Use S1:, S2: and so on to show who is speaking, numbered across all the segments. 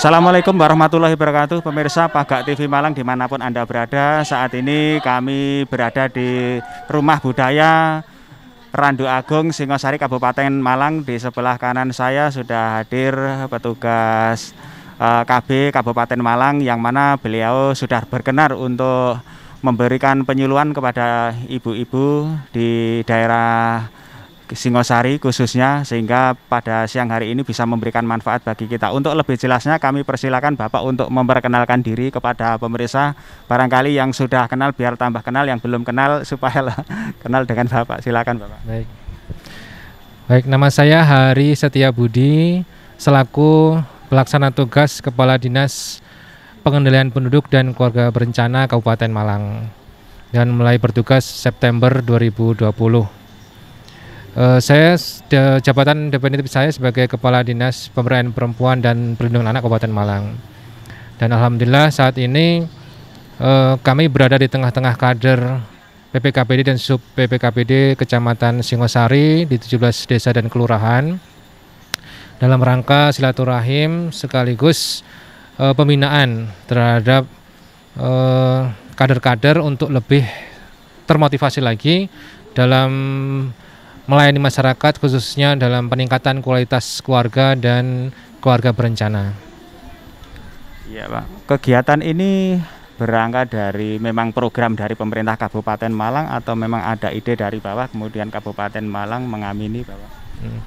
S1: Assalamualaikum warahmatullahi wabarakatuh Pemirsa Pagak TV Malang dimanapun Anda berada Saat ini kami berada di Rumah Budaya Randu Agung Singosari Kabupaten Malang Di sebelah kanan saya sudah hadir petugas eh, KB Kabupaten Malang Yang mana beliau sudah berkenar untuk memberikan penyuluhan kepada ibu-ibu di daerah Singosari khususnya sehingga pada siang hari ini bisa memberikan manfaat bagi kita. Untuk lebih jelasnya kami persilakan Bapak untuk memperkenalkan diri kepada pemeriksa barangkali yang sudah kenal biar tambah kenal yang belum kenal supaya kenal dengan Bapak. Silakan Bapak. Baik.
S2: Baik, nama saya Hari Setia Budi selaku pelaksana tugas Kepala Dinas Pengendalian Penduduk dan Keluarga Berencana Kabupaten Malang dan mulai bertugas September 2020. Eh, saya de, jabatan definitif saya sebagai Kepala Dinas Pemberdayaan Perempuan dan Perlindungan Anak Kabupaten Malang. Dan alhamdulillah saat ini uh, kami berada di tengah-tengah kader PPKPD dan sub PPKPD Kecamatan Singosari di 17 desa dan kelurahan dalam rangka silaturahim sekaligus uh, pembinaan terhadap kader-kader untuk lebih termotivasi lagi dalam melayani masyarakat khususnya dalam peningkatan kualitas keluarga dan keluarga berencana.
S1: Iya Pak, kegiatan ini berangkat dari memang program dari pemerintah Kabupaten Malang atau memang ada ide dari bawah kemudian Kabupaten Malang mengamini Bapak? Hmm.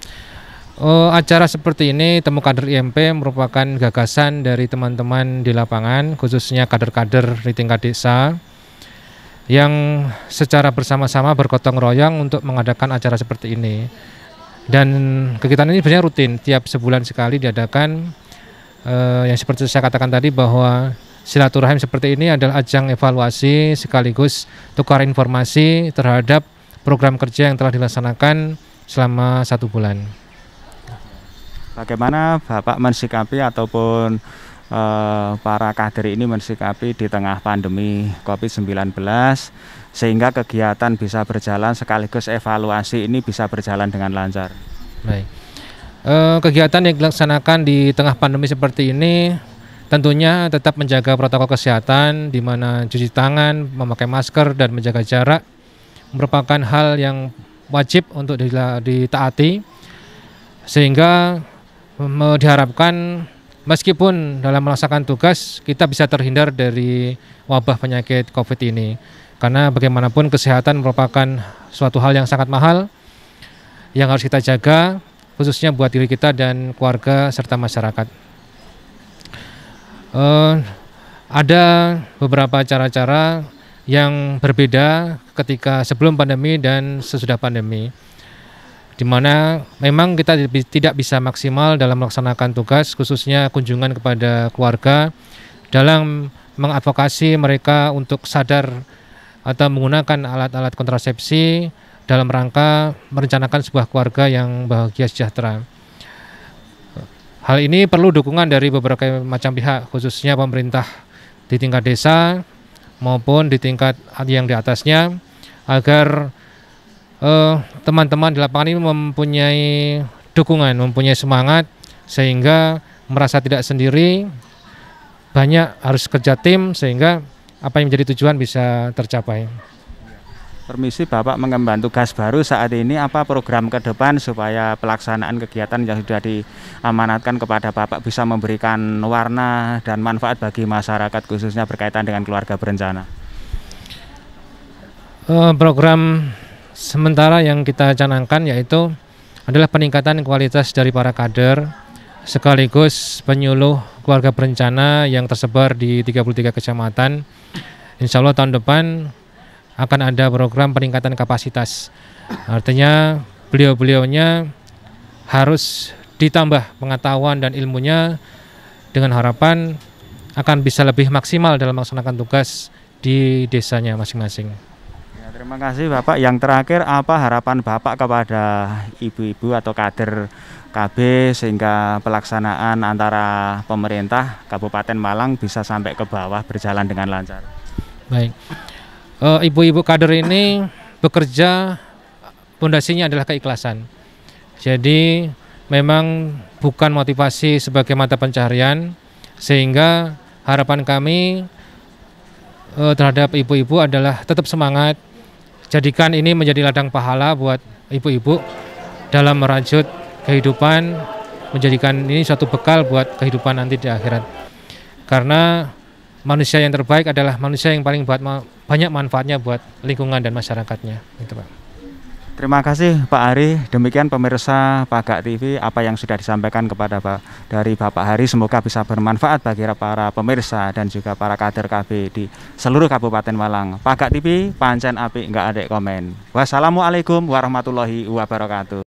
S2: Uh, acara seperti ini Temu Kader IMP merupakan gagasan dari teman-teman di lapangan khususnya kader-kader di tingkat desa yang secara bersama-sama bergotong royong untuk mengadakan acara seperti ini. Dan kegiatan ini biasanya rutin, tiap sebulan sekali diadakan. Eh, yang seperti saya katakan tadi bahwa silaturahim seperti ini adalah ajang evaluasi sekaligus tukar informasi terhadap program kerja yang telah dilaksanakan selama satu bulan.
S1: Bagaimana Bapak mensikapi ataupun Eh, para kader ini mensikapi di tengah pandemi COVID-19 sehingga kegiatan bisa berjalan sekaligus evaluasi ini bisa berjalan dengan lancar. Baik. E, kegiatan yang dilaksanakan di tengah pandemi seperti ini
S2: tentunya tetap menjaga protokol kesehatan di mana cuci tangan, memakai masker dan menjaga jarak merupakan hal yang wajib untuk ditaati sehingga diharapkan meskipun dalam melaksanakan tugas kita bisa terhindar dari wabah penyakit COVID ini. Karena bagaimanapun kesehatan merupakan suatu hal yang sangat mahal yang harus kita jaga khususnya buat diri kita dan keluarga serta masyarakat. Uh, ada beberapa cara-cara yang berbeda ketika sebelum pandemi dan sesudah pandemi di mana memang kita tidak bisa maksimal dalam melaksanakan tugas khususnya kunjungan kepada keluarga dalam mengadvokasi mereka untuk sadar atau menggunakan alat-alat kontrasepsi dalam rangka merencanakan sebuah keluarga yang bahagia sejahtera. Hal ini perlu dukungan dari beberapa macam pihak khususnya pemerintah di tingkat desa maupun di tingkat yang di atasnya agar Eh, teman-teman uh, di lapangan ini mempunyai dukungan, mempunyai semangat sehingga merasa tidak sendiri, banyak harus kerja tim sehingga apa yang menjadi tujuan bisa tercapai.
S1: Permisi Bapak mengemban tugas baru saat ini apa program ke depan supaya pelaksanaan kegiatan yang sudah diamanatkan kepada Bapak bisa memberikan warna dan manfaat bagi masyarakat khususnya berkaitan dengan keluarga berencana?
S2: Eh, program Sementara yang kita canangkan yaitu adalah peningkatan kualitas dari para kader sekaligus penyuluh keluarga berencana yang tersebar di 33 kecamatan. Insya Allah tahun depan akan ada program peningkatan kapasitas. Artinya beliau-beliaunya harus ditambah pengetahuan dan ilmunya dengan harapan akan bisa lebih maksimal dalam melaksanakan tugas di desanya masing-masing.
S1: Terima kasih Bapak. Yang terakhir apa harapan Bapak kepada ibu-ibu atau kader KB sehingga pelaksanaan antara pemerintah Kabupaten Malang bisa sampai ke bawah berjalan dengan lancar? Baik. Eh,
S2: ibu-ibu e, kader ini bekerja pondasinya adalah keikhlasan. Jadi memang bukan motivasi sebagai mata pencaharian sehingga harapan kami eh, terhadap ibu-ibu adalah tetap semangat Jadikan ini menjadi ladang pahala buat ibu-ibu dalam merajut kehidupan, menjadikan ini suatu bekal buat kehidupan nanti di akhirat. Karena manusia yang terbaik adalah manusia yang paling buat, banyak manfaatnya buat lingkungan dan masyarakatnya.
S1: Gitu, Pak. Terima kasih Pak Ari. Demikian pemirsa Pagak TV apa yang sudah disampaikan kepada Pak dari Bapak Hari semoga bisa bermanfaat bagi para pemirsa dan juga para kader KB di seluruh Kabupaten Malang. Pagak TV pancen api enggak ada komen. Wassalamualaikum warahmatullahi wabarakatuh.